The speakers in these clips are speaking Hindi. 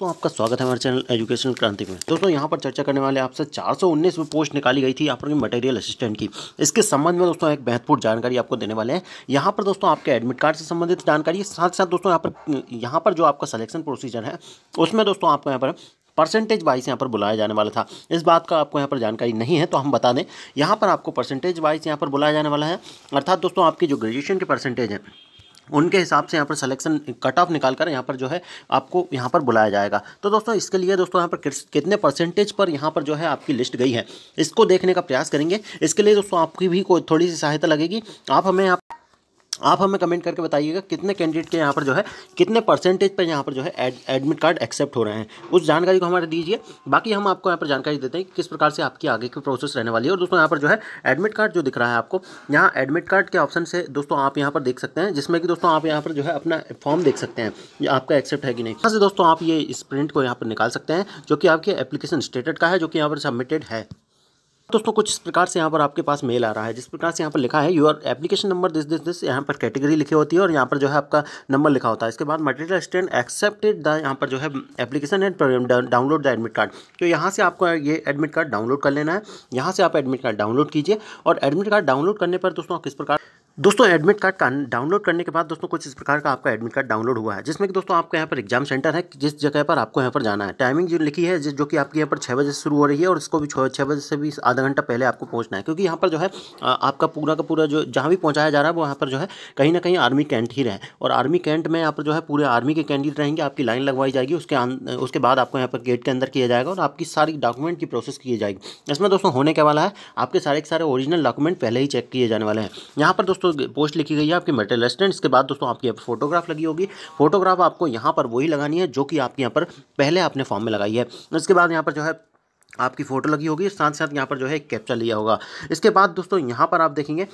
तो आपका स्वागत है हमारे चैनल एजुकेशन क्रांति में दोस्तों यहाँ पर चर्चा करने वाले आपसे 419 में पोस्ट निकाली गई थी यहाँ पर मटेरियल असिस्टेंट की इसके संबंध में दोस्तों एक महत्वपूर्ण जानकारी आपको देने वाले हैं यहाँ पर दोस्तों आपके एडमिट कार्ड से संबंधित जानकारी साथ साथ दोस्तों यहाँ पर यहाँ पर जो आपका सलेक्शन प्रोसीजर है उसमें दोस्तों आपको यहाँ पर परसेंटेज वाइज यहाँ पर बुलाया जाने वाला था इस बात का आपको यहाँ पर जानकारी नहीं है तो हम बता दें यहाँ पर आपको परसेंटेज वाइज यहाँ पर बुलाया जाने वाला है अर्थात दोस्तों आपकी जो ग्रेजुएशन की परसेंटेज है उनके हिसाब से यहाँ पर सिलेक्शन कट ऑफ निकाल कर यहाँ पर जो है आपको यहाँ पर बुलाया जाएगा तो दोस्तों इसके लिए दोस्तों यहाँ पर कितने परसेंटेज पर यहाँ पर जो है आपकी लिस्ट गई है इसको देखने का प्रयास करेंगे इसके लिए दोस्तों आपकी भी कोई थोड़ी सी सहायता लगेगी आप हमें यहाँ आप हमें कमेंट करके बताइएगा कितने कैंडिडेट के यहाँ पर जो है कितने परसेंटेज पर यहाँ पर जो है एड, एडमिट कार्ड एक्सेप्ट हो रहे हैं उस जानकारी को हमारे दीजिए बाकी हम आपको यहाँ पर जानकारी देते हैं कि किस प्रकार से आपकी आगे की प्रोसेस रहने वाली है और दोस्तों यहाँ पर जो है एडमिट कार्ड जो दिख रहा है आपको यहाँ एडमिट कार्ड के ऑप्शन से दोस्तों आप यहाँ पर देख सकते हैं जिसमें कि दोस्तों आप यहाँ पर जो है अपना फॉर्म देख सकते हैं आपका एक्सेप्ट है कि नहीं यहाँ से दोस्तों आप ये इस प्रिंट को यहाँ पर निकाल सकते हैं जो कि आपके एप्लीकेशन स्टेटेड का है जो कि यहाँ पर सबमिटेड है दोस्तों कुछ इस प्रकार से यहाँ पर आपके पास मेल आ रहा है जिस प्रकार से यहाँ पर लिखा है your application number this this this यहाँ पर कैटेगरी लिखी होती है और यहाँ पर जो है आपका नंबर लिखा होता है इसके बाद मटेरियल स्टैंड एक्सेप्टेड द यहाँ पर जो है application and download the admit card तो यहाँ से आपको ये एडमिट कार्ड डाउनलोड कर लेना है यहाँ से आप एडमिट कार्ड डाउनलोड कीजिए और एडमिट कार्ड डाउनलोड करने पर दोस्तों किस प्रकार दोस्तों एडमिट कार्ड का डाउनलोड करने के बाद दोस्तों कुछ इस प्रकार का आपका एडमिट कार्ड डाउनलोड हुआ है जिसमें कि दोस्तों आपके यहाँ पर एग्जाम सेंटर है जिस जगह पर आपको यहाँ पर जाना है टाइमिंग जो लिखी है जो कि आपके यहाँ पर छः बजे से शुरू हो रही है और इसको भी छः बजे से भी आधा घंटा पहले आपको पहुँचना है क्योंकि यहाँ पर जो है आपका पूरा का पूरा जो जहाँ भी पहुँचाया जा रहा है वो यहाँ पर जो है कहीं ना कहीं आर्मी कैंट ही रहे और आर्मी कैंट में यहाँ पर जो है पूरे आर्मी के कैंडिडेट रहेंगे आपकी लाइन लगवाई जाएगी उसके उसके बाद आपको यहाँ पर गेट के अंदर किया जाएगा और आपकी सारी डॉक्यूमेंट की प्रोसेस की जाएगी इसमें दोस्तों होने के वाला है आपके सारे के सारे ओरिजिनल डॉक्यूमेंट पहले ही चेक किए जाने वाले हैं यहाँ पर दोस्तों दोस्तों पोस्ट लिखी गई है आपकी मेटल असिस्टेंट इसके बाद दोस्तों आपकी यहाँ पर फोटोग्राफ लगी होगी फोटोग्राफ आपको यहाँ पर वही लगानी है जो कि आपके यहाँ पर पहले आपने फॉर्म में लगाई है इसके बाद यहाँ पर जो है आपकी फ़ोटो लगी होगी साथ ही साथ यहाँ पर जो है एक कैप्चा लिया होगा इसके बाद दोस्तों यहाँ पर आप देखेंगे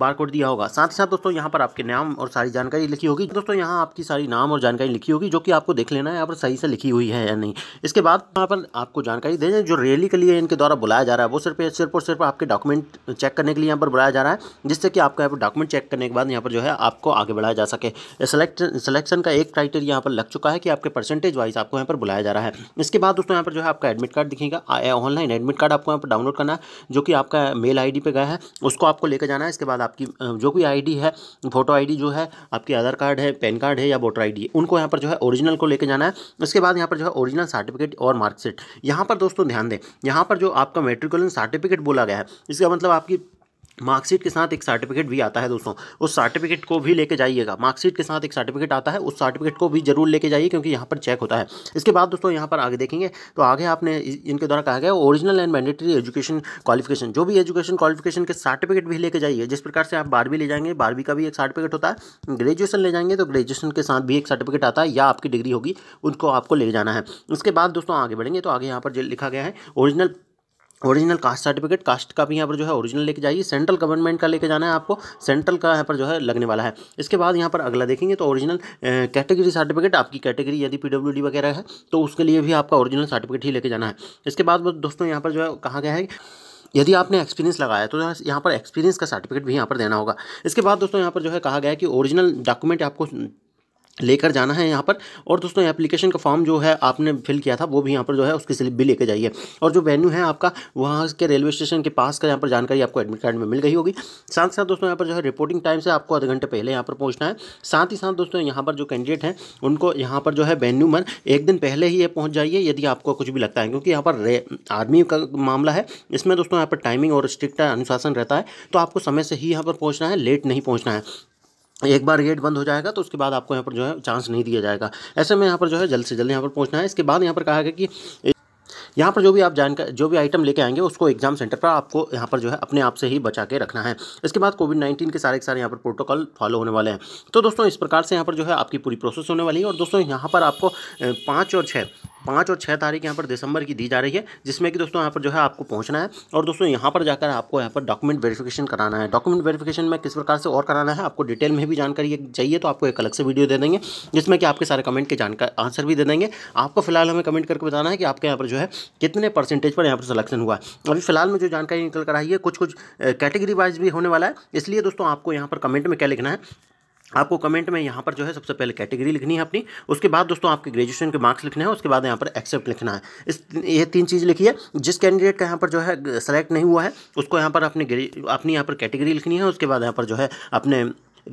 बार कोड दिया होगा साथ ही साथ दोस्तों यहाँ पर आपके नाम और सारी जानकारी लिखी होगी दोस्तों यहाँ आपकी सारी नाम और जानकारी लिखी होगी जो कि आपको देख लेना है यहाँ पर सही से लिखी हुई है या नहीं इसके बाद यहाँ पर आपको जानकारी दें जो रैली के लिए इनके द्वारा बुलाया जा रहा है वो सिर्फ सिर्फ और सिर्फ आपके डॉक्यूमेंट चेक करने के लिए यहाँ पर बुलाया जा रहा है जिससे कि आपका यहाँ पर डॉक्यूमेंट चेक करने के बाद यहाँ पर जो है आपको आगे बढ़ाया जा सके सिलेक्ट सिलेक्शन का एक क्राइटेरिया यहाँ पर लग चुका है कि आपके परसेंटेज वाइज आपको यहाँ पर बुलाया जा रहा है इसके बाद दोस्तों यहाँ पर जो है आपका एडमिट कार्ड दिखेगा ऑनलाइन एडमिट कार्ड आपको यहाँ पर डाउनलोड करना है जो कि आपका मेल आई पे गया है उसको आपको लेकर जाना है इसके बाद आपकी जो भी आई है फोटो आई जो है आपकी आधार कार्ड है पैन कार्ड है या वोटर आई है उनको यहाँ पर जो है ओरिजिनल को लेकर जाना है इसके बाद यहाँ पर जो है ओरिजिनल सर्टिफिकेट और मार्कशीट यहाँ पर दोस्तों ध्यान दें यहाँ पर जो आपका मेट्रिकुलन सर्टिफिकेट बोला गया है इसका मतलब आपकी मार्कशीट के साथ एक सर्टिफिकेट भी आता है दोस्तों उस सर्टिफिकेट को भी लेके जाइएगा मार्कशीट के साथ एक सर्टिफिकेट आता है उस सर्टिफिकेट को भी जरूर लेके जाइए क्योंकि यहाँ पर चेक होता है इसके बाद दोस्तों यहाँ पर आगे देखेंगे तो आगे आपने इनके द्वारा कहा गया original and mandatory education qualification जो भी एजुकेशन क्वालिफिकेशन के सर्टिफिकेट भी लेके जाइए जिस प्रकार से आप बारहवीं ले जाएंगे बारहवीं का भी एक सर्टिफिकेट होता है ग्रेजुएशन ले जाएंगे तो ग्रेजुएशन के साथ भी एक सर्टिफिकेट आता है या आपकी डिग्री होगी उनको आपको ले जाना है उसके बाद दोस्तों आगे बढ़ेंगे तो आगे यहाँ पर लिखा गया है original original caste certificate caste का भी यहाँ पर जो है ओरिजिनल लेके जाइए सेंट्रल गवर्नमेंट का लेके जाना है आपको सेंट्रल का यहाँ पर जो है लगने वाला है इसके बाद यहाँ पर अगला देखेंगे तो ओरिजिनल कैटेगरी सर्टिफिकेट आपकी कैटेगरी यदि पीडब्ल्यूडी वगैरह है तो उसके लिए भी आपका ओरिजिनल सर्टिफिकेट ही लेके जाना है इसके बाद दोस्तों यहाँ पर जो है कहा गया है यदि आपने एक्सपीरियंस लगाया तो यहाँ पर एक्सपीरियंस का सर्टिफिकेट भी यहाँ पर देना होगा इसके बाद दोस्तों यहाँ पर जो है कहा गया है कि ओरिजिनल डॉक्यूमेंट आपको लेकर जाना है यहाँ पर और दोस्तों एप्लीकेशन का फॉर्म जो है आपने फिल किया था वो भी यहाँ पर जो है उसकी स्लिप भी लेकर जाइए और जो वेन्यू है आपका वहाँ के रेलवे स्टेशन के पास का यहाँ पर जानकारी आपको एडमिट कार्ड में मिल गई होगी साथ साथ दोस्तों यहाँ पर जो है रिपोर्टिंग टाइम से आपको आधे घंटे पहले यहाँ पर पहुँचना है साथ ही साथ दोस्तों यहाँ पर जो कैंडिडेट हैं उनको यहाँ पर जो है वेन्यू मन एक दिन पहले ही ये पहुँच जाइए यदि आपको कुछ भी लगता है क्योंकि यहाँ पर आर्मी का मामला है इसमें दोस्तों यहाँ पर टाइमिंग और स्ट्रिक्ट अनुशासन रहता है तो आपको समय से ही यहाँ पर पहुँचना है लेट नहीं पहुँचना है एक बार गेट बंद हो जाएगा तो उसके बाद आपको यहाँ पर जो है चांस नहीं दिया जाएगा ऐसे में यहाँ पर जो है जल्द से जल्द यहाँ पर पहुँचना है इसके बाद यहाँ पर कहा गया कि यहाँ पर जो भी आप जानकारी जो भी आइटम लेके आएंगे उसको एग्जाम सेंटर पर आपको यहाँ पर जो है अपने आप से ही बचा के रखना है इसके बाद कोविड नाइन्टीन के सारे के सारे यहाँ पर प्रोटोकॉल फॉलो होने वाले हैं तो दोस्तों इस प्रकार से यहाँ पर जो है आपकी पूरी प्रोसेस होने वाली है और दोस्तों यहाँ पर आपको पाँच और छः पाँच और छः तारीख यहाँ पर दिसंबर की दी जा रही है जिसमें कि दोस्तों यहाँ पर जो है आपको पहुँचना है और दोस्तों यहाँ पर जाकर आपको यहाँ पर डॉक्यूमेंट वेरिफिकेशन कराना है डॉक्यूमेंट वेरिफिकेशन में किस प्रकार से और कराना है आपको डिटेल में भी जानकारी चाहिए तो आपको एक अलग से वीडियो दे देंगे जिसमें कि आपके सारे कमेंट के जानकारी आंसर भी दे देंगे आपको फिलहाल हमें कमेंट करके बताना है कि आपके यहाँ पर जो है कितने परसेंटेज पर यहाँ पर सिलेक्शन हुआ अभी फिलहाल में जो जानकारी निकल कर आई है कुछ कुछ कैटेगरी वाइज भी होने वाला है इसलिए दोस्तों आपको यहाँ पर कमेंट में क्या लिखना है आपको कमेंट में यहाँ पर जो है सबसे पहले कैटेगरी लिखनी है अपनी उसके बाद दोस्तों आपके ग्रेजुएशन के मार्क्स लिखने हैं उसके बाद यहाँ पर एक्सेप्ट लिखना है इस ये तीन चीज़ लिखी है जिस कैंडिडेट का यहाँ पर जो है सेलेक्ट नहीं हुआ है उसको यहाँ पर अपने अपनी यहाँ पर कैटेगरी लिखनी है उसके बाद यहाँ पर जो है अपने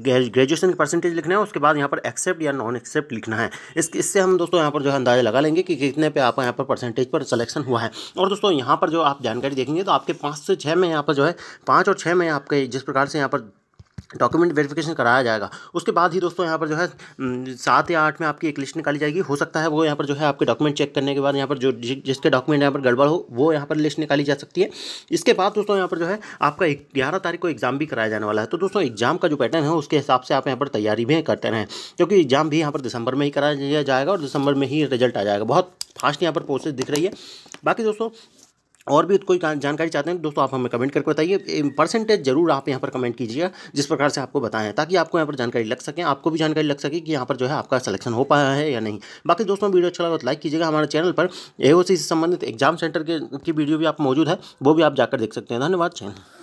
ग्रेजुएशन की परसेंटेज लिखना है उसके बाद यहाँ पर एक्सेप्ट या नॉन एक्सेप्ट लिखना है इस इससे हम दोस्तों यहाँ पर जो है अंदाजा लगा लेंगे कि कितने पे आपका यहाँ पर परसेंटेज पर सिलेक्शन हुआ है और दोस्तों यहाँ पर जो आप जानकारी देखेंगे तो आपके पाँच से छः में यहाँ पर जो है पाँच और छः में आपके जिस प्रकार से यहाँ पर डॉक्यूमेंट वेरिफिकेशन कराया जाएगा उसके बाद ही दोस्तों यहाँ पर जो है सात या आठ में आपकी एक लिस्ट निकाली जाएगी हो सकता है वो यहाँ पर जो है आपके डॉक्यूमेंट चेक करने के बाद यहाँ पर जो जिसके डॉक्यूमेंट यहाँ पर गड़बड़ हो वो यहाँ पर लिस्ट निकाली जा सकती है इसके बाद दोस्तों यहाँ पर जो है आपका ग्यारह तारीख को एग्जाम भी कराया जाने वाला है तो दोस्तों एग्जाम का जो पैटर्न है उसके हिसाब से आप यहाँ पर तैयारी भी करते रहें क्योंकि एग्जाम भी यहाँ पर दिसंबर में ही कराया जाएगा और दिसंबर में ही रिजल्ट आ जाएगा बहुत फास्ट यहाँ पर प्रोसेस दिख रही है बाकी दोस्तों और भी कोई जानकारी चाहते हैं दोस्तों आप हमें कमेंट करके बताइए परसेंटेज जरूर आप यहाँ पर कमेंट कीजिएगा जिस प्रकार से आपको बताएं ताकि आपको यहाँ पर जानकारी लग सके आपको भी जानकारी लग सके कि यहाँ पर जो है आपका सिलेक्शन हो पाया है या नहीं बाकी दोस्तों वीडियो अच्छा लगा तो लाइक कीजिएगा हमारे चैनल पर ए से संबंधित एग्जाम सेंटर के की वीडियो भी आप मौजूद है वो भी आप जाकर देख सकते हैं धन्यवाद चैनल